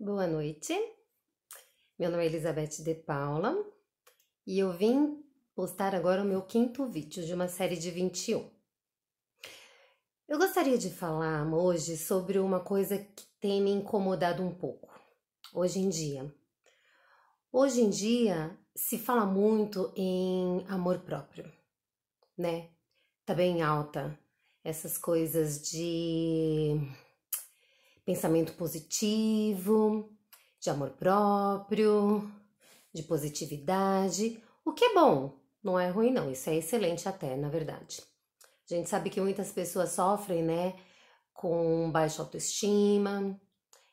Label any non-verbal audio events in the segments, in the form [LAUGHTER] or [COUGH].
Boa noite. Meu nome é Elizabeth De Paula e eu vim postar agora o meu quinto vídeo de uma série de 21. Eu gostaria de falar hoje sobre uma coisa que tem me incomodado um pouco hoje em dia. Hoje em dia se fala muito em amor próprio, né? Tá bem alta essas coisas de pensamento positivo, de amor próprio, de positividade, o que é bom, não é ruim não, isso é excelente até, na verdade. A gente sabe que muitas pessoas sofrem, né, com baixa autoestima,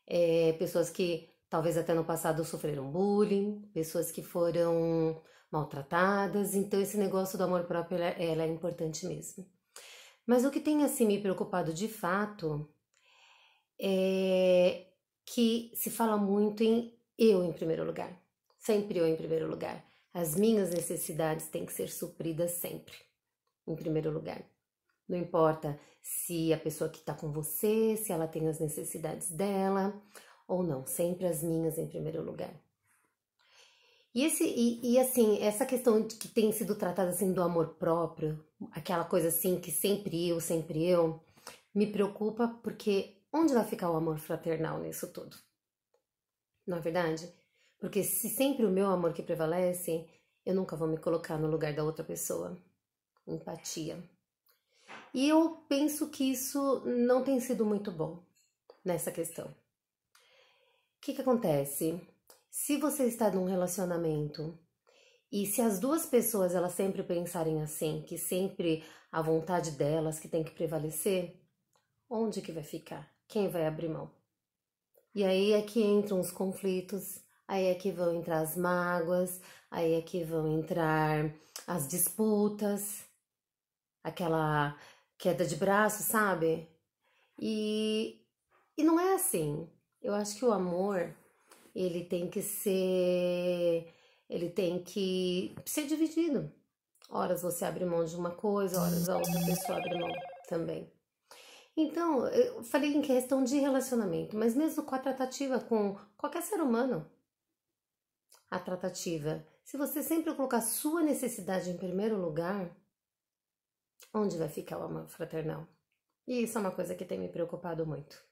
é, pessoas que talvez até no passado sofreram bullying, pessoas que foram maltratadas, então esse negócio do amor próprio ela, é, ela é importante mesmo. Mas o que tem assim me preocupado de fato é, que se fala muito em eu em primeiro lugar, sempre eu em primeiro lugar. As minhas necessidades têm que ser supridas sempre, em primeiro lugar. Não importa se a pessoa que está com você, se ela tem as necessidades dela ou não, sempre as minhas em primeiro lugar. E, esse, e, e, assim, essa questão que tem sido tratada assim do amor próprio, aquela coisa assim que sempre eu, sempre eu, me preocupa porque Onde vai ficar o amor fraternal nisso tudo? Não é verdade? Porque se sempre o meu amor que prevalece, eu nunca vou me colocar no lugar da outra pessoa. Empatia. E eu penso que isso não tem sido muito bom nessa questão. O que, que acontece? Se você está num relacionamento e se as duas pessoas elas sempre pensarem assim, que sempre a vontade delas que tem que prevalecer, onde que vai ficar quem vai abrir mão? E aí é que entram os conflitos, aí é que vão entrar as mágoas, aí é que vão entrar as disputas, aquela queda de braço, sabe? E, e não é assim. Eu acho que o amor, ele tem que ser. Ele tem que ser dividido. Horas você abre mão de uma coisa, horas a outra pessoa abre mão também. Então, eu falei em questão de relacionamento, mas mesmo com a tratativa com qualquer ser humano, a tratativa, se você sempre colocar sua necessidade em primeiro lugar, onde vai ficar o amor fraternal? E isso é uma coisa que tem me preocupado muito.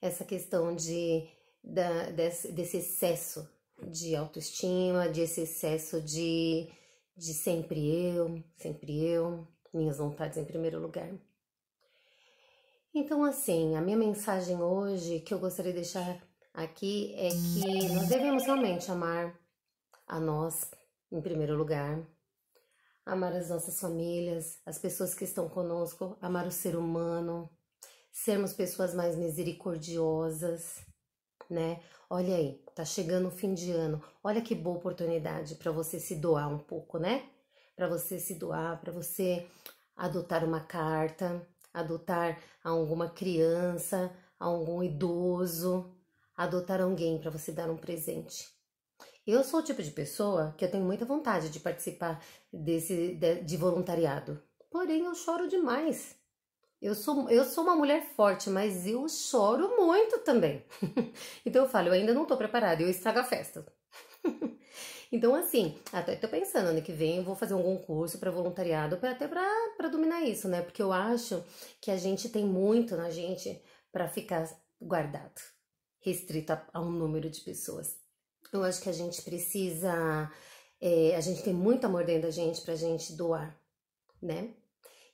Essa questão de, da, desse, desse excesso de autoestima, desse excesso de, de sempre eu, sempre eu, minhas vontades em primeiro lugar. Então, assim, a minha mensagem hoje que eu gostaria de deixar aqui é que nós devemos realmente amar a nós, em primeiro lugar, amar as nossas famílias, as pessoas que estão conosco, amar o ser humano, sermos pessoas mais misericordiosas, né? Olha aí, tá chegando o fim de ano. Olha que boa oportunidade para você se doar um pouco, né? Para você se doar, para você adotar uma carta, adotar alguma criança, algum idoso, adotar alguém para você dar um presente. Eu sou o tipo de pessoa que eu tenho muita vontade de participar desse de, de voluntariado. Porém, eu choro demais. Eu sou, eu sou uma mulher forte, mas eu choro muito também. [LAUGHS] então eu falo, eu ainda não estou preparada, eu estrago a festa. [LAUGHS] Então, assim, até tô pensando, ano que vem eu vou fazer um concurso para voluntariado, pra, até para dominar isso, né? Porque eu acho que a gente tem muito na gente para ficar guardado, restrito a, a, um número de pessoas. Eu acho que a gente precisa, é, a gente tem muito amor dentro da gente pra gente doar, né?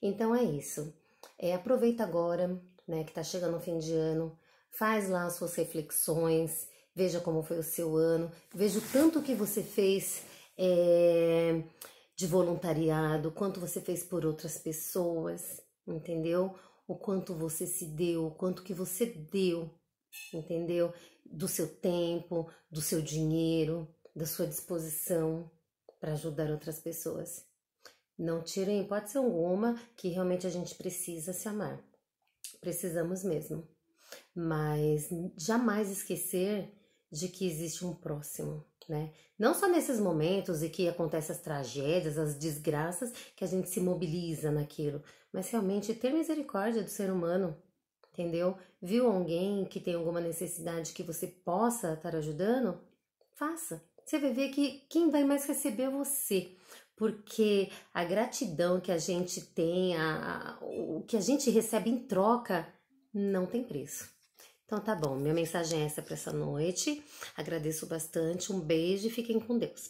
Então é isso. É, aproveita agora, né, que tá chegando o fim de ano, faz lá as suas reflexões, veja como foi o seu ano, veja o tanto que você fez é, de voluntariado, quanto você fez por outras pessoas, entendeu? O quanto você se deu, o quanto que você deu, entendeu? Do seu tempo, do seu dinheiro, da sua disposição para ajudar outras pessoas. Não tirem pode hipótese alguma que realmente a gente precisa se amar. Precisamos mesmo. Mas jamais esquecer de que existe um próximo, né? Não só nesses momentos e que acontecem as tragédias, as desgraças, que a gente se mobiliza naquilo, mas realmente ter misericórdia do ser humano, entendeu? Viu alguém que tem alguma necessidade que você possa estar ajudando? Faça. Você vai ver que quem vai mais receber é você porque a gratidão que a gente tem, a, a, o que a gente recebe em troca, não tem preço. Então tá bom, minha mensagem é essa para essa noite. Agradeço bastante, um beijo e fiquem com Deus.